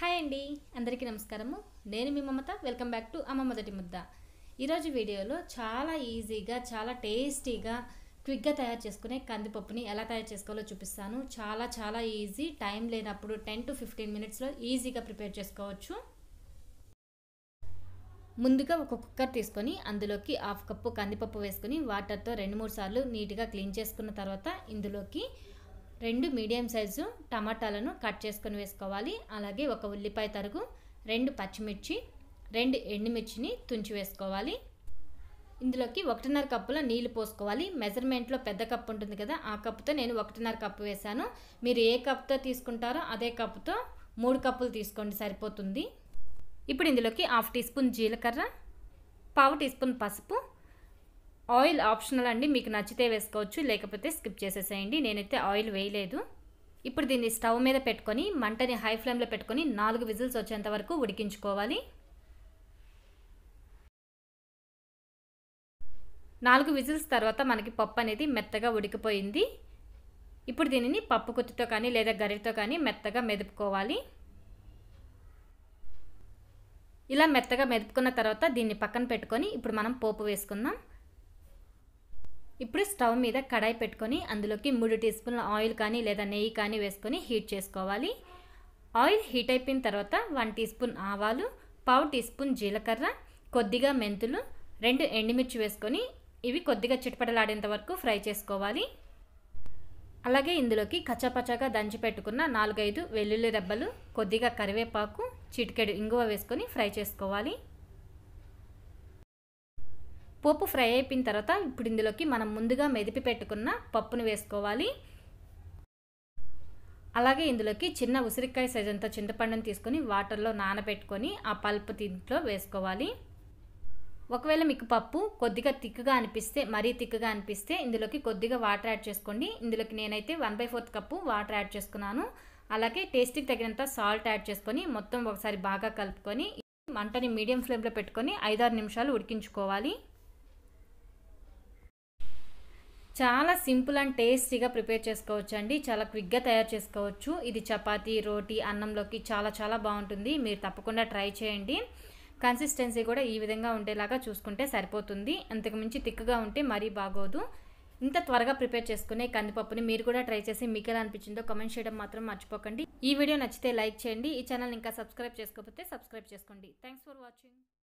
hi అండి అందరికీ నమస్కారము నేను మీ మమత వెల్కమ్ బ్యాక్ టు అమ్మ మొదటి ముద్ద ఈరోజు వీడియోలో చాలా ఈజీగా చాలా టేస్టీగా క్విక్గా తయారు చేసుకునే కందిపప్పుని ఎలా తయారు చేసుకోవాలో చూపిస్తాను చాలా చాలా ఈజీ టైం లేనప్పుడు టెన్ టు ఫిఫ్టీన్ మినిట్స్లో ఈజీగా ప్రిపేర్ చేసుకోవచ్చు ముందుగా ఒక కుక్కర్ తీసుకొని అందులోకి హాఫ్ కప్పు కందిపప్పు వేసుకొని వాటర్తో రెండు మూడు సార్లు నీట్గా క్లీన్ చేసుకున్న తర్వాత ఇందులోకి రెండు మీడియం సైజు టమాటాలను కట్ చేసుకొని వేసుకోవాలి అలాగే ఒక ఉల్లిపాయ తరుగు రెండు పచ్చిమిర్చి రెండు ఎండుమిర్చిని తుంచి వేసుకోవాలి ఇందులోకి ఒకటిన్నర కప్పులో నీళ్లు పోసుకోవాలి మెజర్మెంట్లో పెద్ద కప్పు ఉంటుంది కదా ఆ కప్పుతో నేను ఒకటిన్నర కప్పు వేశాను మీరు ఏ కప్తో తీసుకుంటారో అదే కప్పుతో మూడు కప్పులు తీసుకోండి సరిపోతుంది ఇప్పుడు ఇందులోకి హాఫ్ టీ స్పూన్ జీలకర్ర పావు టీ స్పూన్ పసుపు ఆయిల్ ఆప్షనల్ అండి మీకు నచ్చితే వేసుకోవచ్చు లేకపోతే స్కిప్ చేసేసేయండి నేనైతే ఆయిల్ వేయలేదు ఇప్పుడు దీన్ని స్టవ్ మీద పెట్టుకొని మంటని హై ఫ్లేమ్లో పెట్టుకొని నాలుగు విజిల్స్ వచ్చేంత వరకు ఉడికించుకోవాలి నాలుగు విజిల్స్ తర్వాత మనకి పప్పు అనేది మెత్తగా ఉడికిపోయింది ఇప్పుడు దీనిని పప్పు కుత్తితో కానీ లేదా గరితో కానీ మెత్తగా మెదుపుకోవాలి ఇలా మెత్తగా మెదుపుకున్న తర్వాత దీన్ని పక్కన పెట్టుకొని ఇప్పుడు మనం పోపు వేసుకుందాం ఇప్పుడు స్టవ్ మీద కడాయి పెట్టుకొని అందులోకి మూడు టీ స్పూన్ల ఆయిల్ కానీ లేదా నెయ్యి కానీ వేసుకొని హీట్ చేసుకోవాలి ఆయిల్ హీట్ అయిపోయిన తర్వాత వన్ టీ స్పూన్ ఆవాలు పావు టీ స్పూన్ జీలకర్ర కొద్దిగా మెంతులు రెండు ఎండుమిర్చి వేసుకొని ఇవి కొద్దిగా చిటపటలాడేంత వరకు ఫ్రై చేసుకోవాలి అలాగే ఇందులోకి కచ్చాపచ్చాగా దంచి పెట్టుకున్న నాలుగైదు వెల్లుల్లి రెబ్బలు కొద్దిగా కరివేపాకు చిటికెడు ఇంగువ వేసుకొని ఫ్రై చేసుకోవాలి పోపు ఫ్రై అయిపోయిన తర్వాత ఇప్పుడు ఇందులోకి మనం ముందుగా మెదిపి పెట్టుకున్న పప్పును వేసుకోవాలి అలాగే ఇందులోకి చిన్న ఉసిరికాయ సైజ్ అంతా చింతపండుని తీసుకొని వాటర్లో నానబెట్టుకొని ఆ పల్పు దీంట్లో వేసుకోవాలి ఒకవేళ మీకు పప్పు కొద్దిగా తిక్కుగా అనిపిస్తే మరీ తిక్కుగా అనిపిస్తే ఇందులోకి కొద్దిగా వాటర్ యాడ్ చేసుకోండి ఇందులోకి నేనైతే one by fourth cup water add చేసుకున్నాను అలాగే టేస్ట్కి తగినంత సాల్ట్ యాడ్ చేసుకొని మొత్తం ఒకసారి బాగా కలుపుకొని మంటని మీడియం ఫ్లేమ్లో పెట్టుకొని ఐదారు నిమిషాలు ఉడికించుకోవాలి చాలా సింపుల్ అండ్ టేస్టీగా ప్రిపేర్ చేసుకోవచ్చు అండి చాలా క్విక్గా తయారు చేసుకోవచ్చు ఇది చపాతి రోటీ అన్నంలోకి చాలా చాలా బాగుంటుంది మీరు తప్పకుండా ట్రై చేయండి కన్సిస్టెన్సీ కూడా ఈ విధంగా ఉండేలాగా చూసుకుంటే సరిపోతుంది అంతకుమించి తిక్కుగా ఉంటే మరీ బాగోదు ఇంత త్వరగా ప్రిపేర్ చేసుకునే కందిపప్పుని మీరు కూడా ట్రై చేసి మీకు ఎలా అనిపించిందో కమెంట్ చేయడం మాత్రం మర్చిపోకండి ఈ వీడియో నచ్చితే లైక్ చేయండి ఈ ఛానల్ ఇంకా సబ్స్క్రైబ్ చేసుకోకపోతే సబ్స్క్రైబ్ చేసుకోండి థ్యాంక్స్ ఫర్ వాచింగ్